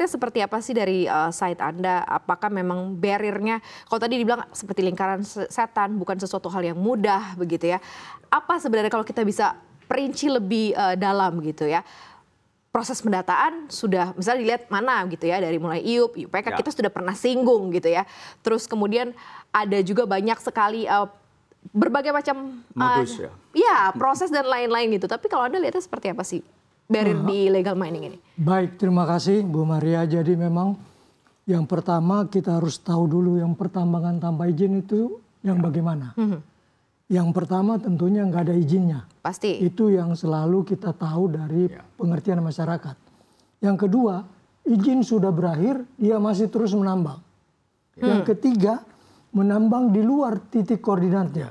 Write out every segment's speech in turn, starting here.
melihatnya seperti apa sih dari uh, side Anda? Apakah memang barriernya, kalau tadi dibilang seperti lingkaran setan, bukan sesuatu hal yang mudah begitu ya. Apa sebenarnya kalau kita bisa perinci lebih uh, dalam gitu ya? proses pendataan sudah misalnya dilihat mana gitu ya dari mulai IUP, IUPK ya. kita sudah pernah singgung gitu ya. Terus kemudian ada juga banyak sekali uh, berbagai macam modus uh, ya. Iya, proses dan lain-lain gitu. Tapi kalau Anda lihatnya seperti apa sih? barrier uh, di illegal mining ini? Baik, terima kasih Bu Maria. Jadi memang yang pertama kita harus tahu dulu yang pertambangan tanpa izin itu yang bagaimana. Mm -hmm. Yang pertama tentunya nggak ada izinnya. Pasti. Itu yang selalu kita tahu dari ya. pengertian masyarakat. Yang kedua, izin sudah berakhir, dia masih terus menambang. Hmm. Yang ketiga, menambang di luar titik koordinatnya. Ya.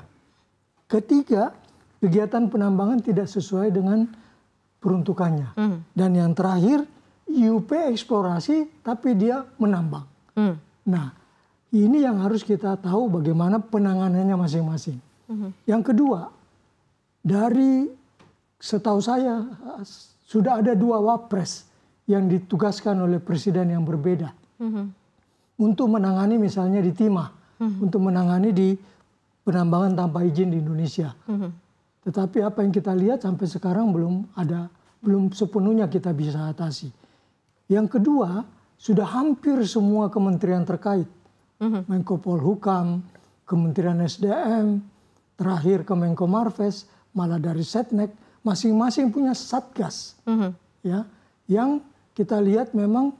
Ketiga, kegiatan penambangan tidak sesuai dengan peruntukannya. Mm. Dan yang terakhir IUP eksplorasi tapi dia menambang. Mm. Nah ini yang harus kita tahu bagaimana penanganannya masing-masing. Mm. Yang kedua dari setahu saya sudah ada dua wapres yang ditugaskan oleh presiden yang berbeda mm-hmm. untuk menangani misalnya di timah, mm-hmm. untuk menangani di penambangan tanpa izin di Indonesia. Mm-hmm. Tetapi apa yang kita lihat sampai sekarang belum ada, belum sepenuhnya kita bisa atasi. Yang kedua, sudah hampir semua kementerian terkait, mhm. Menko Polhukam, Kementerian SDM, terakhir ke Menko Marves, malah dari Setnek, masing-masing punya satgas, uh-huh. ya, yang kita lihat memang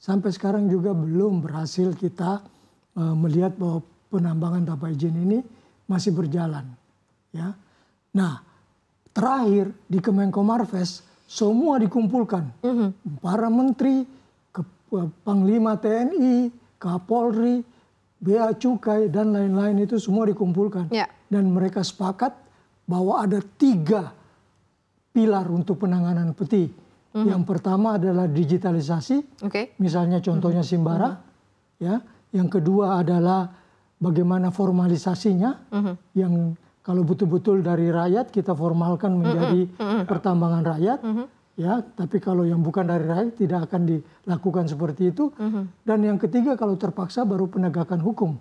sampai sekarang juga belum berhasil kita uh, melihat bahwa penambangan tanpa izin ini masih berjalan, ya. Nah, terakhir di Kemenko Marves semua dikumpulkan. Mm -hmm. Para menteri, ke, e, Panglima TNI, Kapolri, Bea Cukai, dan lain-lain itu semua dikumpulkan. Yeah. Dan mereka sepakat bahwa ada tiga pilar untuk penanganan peti. Mm -hmm. Yang pertama adalah digitalisasi, okay. misalnya contohnya mhm. Simbara. Mm -hmm. ya. Yang kedua adalah bagaimana formalisasinya. mm -hmm. Yang kalau betul-betul dari rakyat kita formalkan menjadi mm -hmm. pertambangan rakyat. Mm -hmm. Ya, tapi kalau yang bukan dari rakyat tidak akan dilakukan seperti itu. Mm -hmm. Dan yang ketiga kalau terpaksa baru penegakan hukum.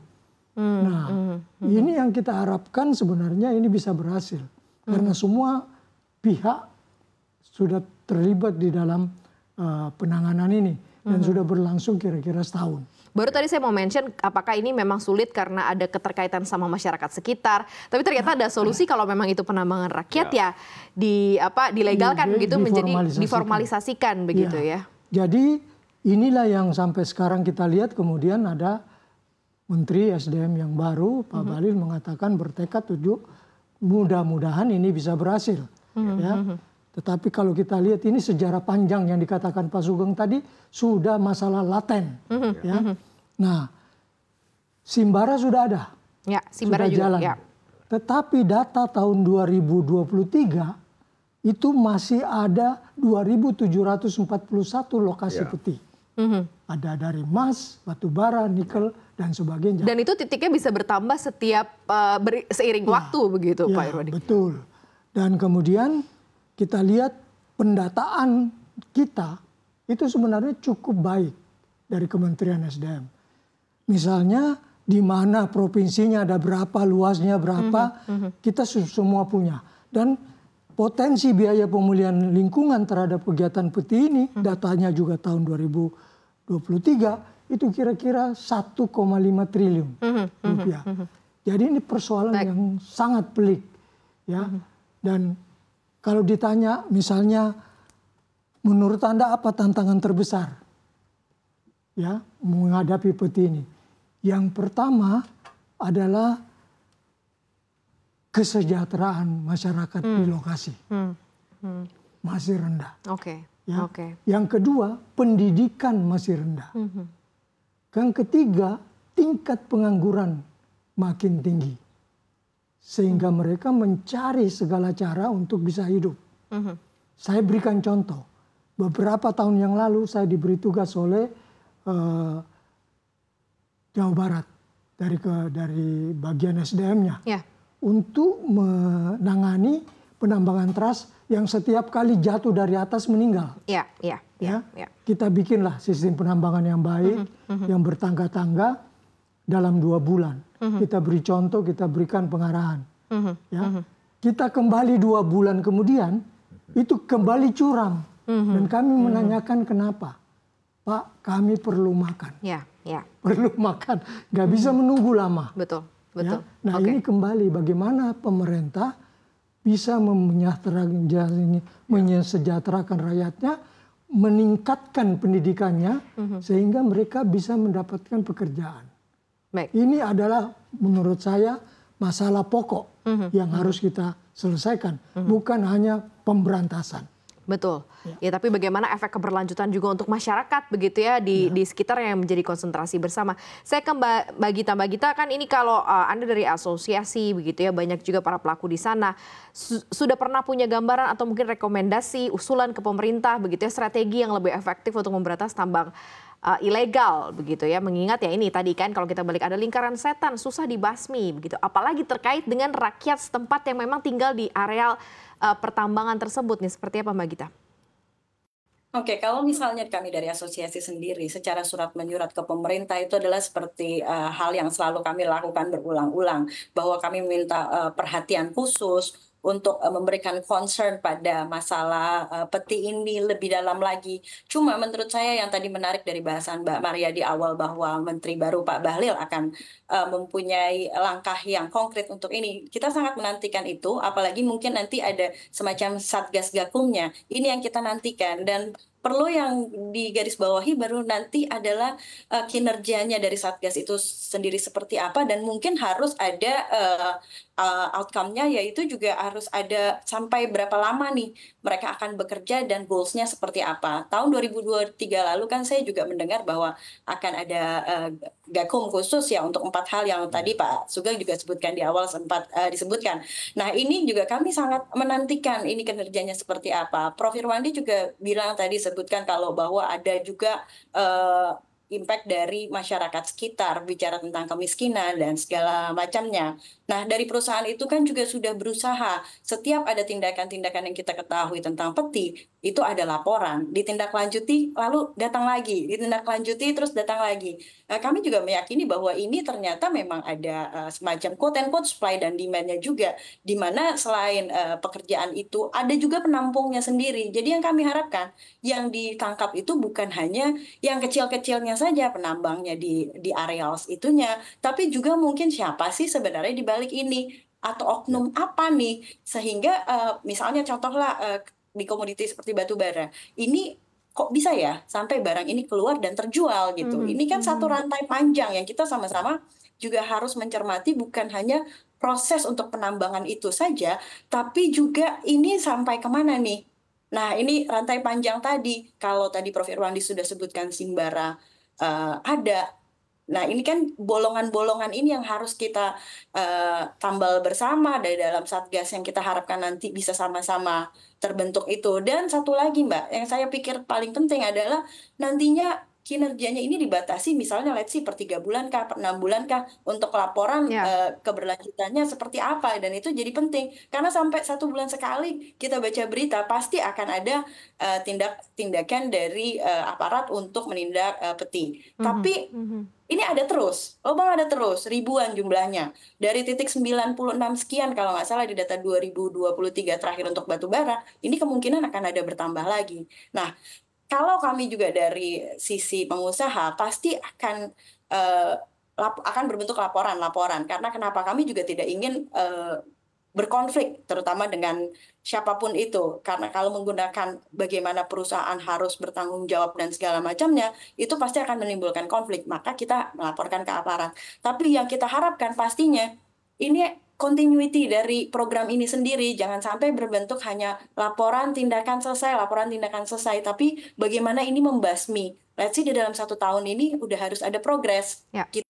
Mm -hmm. Nah, mm -hmm. ini yang kita harapkan sebenarnya ini bisa berhasil. Mm -hmm. Karena mm-hmm. semua pihak sudah terlibat di dalam uh, penanganan ini dan mm -hmm. sudah berlangsung kira-kira setahun. Baru tadi saya mau mention apakah ini memang sulit karena ada keterkaitan sama masyarakat sekitar. Tapi ternyata ada solusi kalau memang itu penambangan rakyat ya, ya di apa dilegalkan begitu menjadi diformalisasikan begitu ya. ya. Jadi inilah yang sampai sekarang kita lihat kemudian ada Menteri SDM yang baru Pak mm -hmm. Balil mengatakan bertekad tujuh mudah-mudahan ini bisa berhasil mm -hmm. ya. Mhm, mhm. Tetapi kalau kita lihat ini sejarah panjang yang dikatakan Pak Sugeng tadi sudah masalah laten, mm -hmm. ya. Mm -hmm. Nah, Simbara sudah ada, ya, Simbara sudah juga, jalan. Ya. Tetapi data tahun 2023 itu masih ada 2.741 lokasi ya. peti. Mm -hmm. Ada dari emas, batu bara, nikel, dan sebagainya. Dan itu titiknya bisa bertambah setiap uh, seiring ya, waktu begitu ya, Pak Irwadi. Betul. Dan kemudian kita lihat pendataan kita itu sebenarnya cukup baik dari Kementerian SDM. Misalnya di mana provinsinya ada berapa, luasnya berapa, mm -hmm. kita semua punya. Dan potensi biaya pemulihan lingkungan terhadap kegiatan peti ini, mhm. datanya juga tahun 2023, itu kira-kira 1,5 triliun mhm, mhm, rupiah. Jadi ini persoalan Baik. yang sangat pelik. ya. Dan kalau ditanya misalnya menurut Anda apa tantangan terbesar? Ya, menghadapi peti ini. Yang pertama adalah kesejahteraan masyarakat hmm. di lokasi. Hmm. Hmm. Masih rendah. Oke. Okay. Ya. Okay. Yang kedua, pendidikan masih rendah. Hmm. Yang ketiga, tingkat pengangguran makin tinggi sehingga mereka mencari segala cara untuk bisa hidup. Mm-hmm. Saya berikan contoh, beberapa tahun yang lalu saya diberi tugas oleh uh, Jawa Barat dari ke dari bagian SDM-nya yeah. untuk menangani penambangan teras yang setiap kali jatuh dari atas meninggal. Yeah, yeah, ya, yeah. Ya, ya. ya. kita bikinlah sistem penambangan yang baik, mm -hmm, mm -hmm. yang bertangga-tangga dalam dua bulan Mhm. kita beri contoh, kita berikan pengarahan. Mm ya. Mm Kita kembali dua bulan kemudian, itu kembali curam. Mm Dan kami mhm. menanyakan kenapa. Pak, kami perlu makan. Ya, ya. Perlu makan, nggak mm -hmm. bisa menunggu lama. Betul, ya. betul. Ya? Nah okay. ini kembali bagaimana pemerintah bisa menyejahterakan rakyatnya, meningkatkan pendidikannya, mm -hmm. sehingga mereka bisa mendapatkan pekerjaan. Baik. Ini adalah menurut saya masalah pokok mm -hmm. yang mm -hmm. harus kita selesaikan, mm -hmm. bukan hanya pemberantasan. Betul. Ya. ya, tapi bagaimana efek keberlanjutan juga untuk masyarakat begitu ya di ya. di sekitar yang menjadi konsentrasi bersama. Saya ke Mbak Gita, Mbak Gita kan ini kalau uh, Anda dari asosiasi begitu ya, banyak juga para pelaku di sana su sudah pernah punya gambaran atau mungkin rekomendasi usulan ke pemerintah begitu ya strategi yang lebih efektif untuk memberantas tambang uh, ilegal begitu ya mengingat ya ini tadi kan kalau kita balik ada lingkaran setan susah dibasmi begitu apalagi terkait dengan rakyat setempat yang memang tinggal di areal uh, pertambangan tersebut nih seperti apa Mbak Gita? Oke, okay, kalau misalnya kami dari asosiasi sendiri secara surat menyurat ke pemerintah itu adalah seperti uh, hal yang selalu kami lakukan berulang-ulang bahwa kami minta uh, perhatian khusus untuk eh, memberikan concern pada masalah eh, peti ini lebih dalam lagi. Cuma menurut saya yang tadi menarik dari bahasan Mbak Maria di awal bahwa Menteri baru Pak Bahlil akan eh, mempunyai langkah yang konkret untuk ini. Kita sangat menantikan itu, apalagi mungkin nanti ada semacam satgas gakumnya. Ini yang kita nantikan dan perlu yang digarisbawahi baru nanti adalah uh, kinerjanya dari satgas itu sendiri seperti apa dan mungkin harus ada uh, uh, outcome-nya yaitu juga harus ada sampai berapa lama nih mereka akan bekerja dan goals-nya seperti apa. Tahun 2023 lalu kan saya juga mendengar bahwa akan ada uh, gakum khusus ya untuk empat hal yang hmm. tadi Pak Sugeng juga sebutkan di awal sempat uh, disebutkan. Nah, ini juga kami sangat menantikan ini kinerjanya seperti apa. Prof Irwandi juga bilang tadi disebutkan kalau bahwa ada juga uh, impact dari masyarakat sekitar bicara tentang kemiskinan dan segala macamnya Nah, dari perusahaan itu kan juga sudah berusaha setiap ada tindakan-tindakan yang kita ketahui tentang peti, itu ada laporan, ditindaklanjuti, lalu datang lagi, ditindaklanjuti, terus datang lagi. Nah, kami juga meyakini bahwa ini ternyata memang ada uh, semacam quote unquote supply dan demand-nya juga, di mana selain uh, pekerjaan itu ada juga penampungnya sendiri. Jadi yang kami harapkan, yang ditangkap itu bukan hanya yang kecil-kecilnya saja penambangnya di di areal itunya, tapi juga mungkin siapa sih sebenarnya di balik balik ini atau ya. oknum ya. apa nih sehingga uh, misalnya contohlah uh, di komoditi seperti batu bara ini kok bisa ya sampai barang ini keluar dan terjual gitu hmm. ini kan satu mhm. rantai panjang yang kita sama-sama juga harus mencermati bukan hanya proses untuk penambangan itu saja tapi juga ini sampai kemana nih nah ini rantai panjang tadi kalau tadi Prof Irwandi sudah sebutkan simbara uh, ada Nah, ini kan bolongan-bolongan ini yang harus kita uh, tambal bersama dari dalam Satgas yang kita harapkan nanti bisa sama-sama terbentuk itu. Dan satu lagi, Mbak, yang saya pikir paling penting adalah nantinya kinerjanya ini dibatasi misalnya let's see per tiga bulan kah per enam bulan kah untuk laporan yeah. Ya. uh, keberlanjutannya seperti apa dan itu jadi penting karena sampai satu bulan sekali kita baca berita pasti akan ada uh, tindak tindakan dari uh, aparat untuk menindak uh, peti mm-hmm. tapi mm-hmm. ini ada terus lubang ada terus ribuan jumlahnya dari titik 96 sekian kalau nggak salah di data 2023 terakhir untuk batu bara ini kemungkinan akan ada bertambah lagi nah kalau kami juga dari sisi pengusaha pasti akan uh, lap, akan berbentuk laporan-laporan karena kenapa kami juga tidak ingin uh, berkonflik terutama dengan siapapun itu karena kalau menggunakan bagaimana perusahaan harus bertanggung jawab dan segala macamnya itu pasti akan menimbulkan konflik maka kita melaporkan ke aparat tapi yang kita harapkan pastinya ini continuity dari program ini sendiri. Jangan sampai berbentuk hanya laporan tindakan selesai, laporan tindakan selesai, tapi bagaimana ini membasmi. Let's see di dalam satu tahun ini udah harus ada progres. Ya. Gitu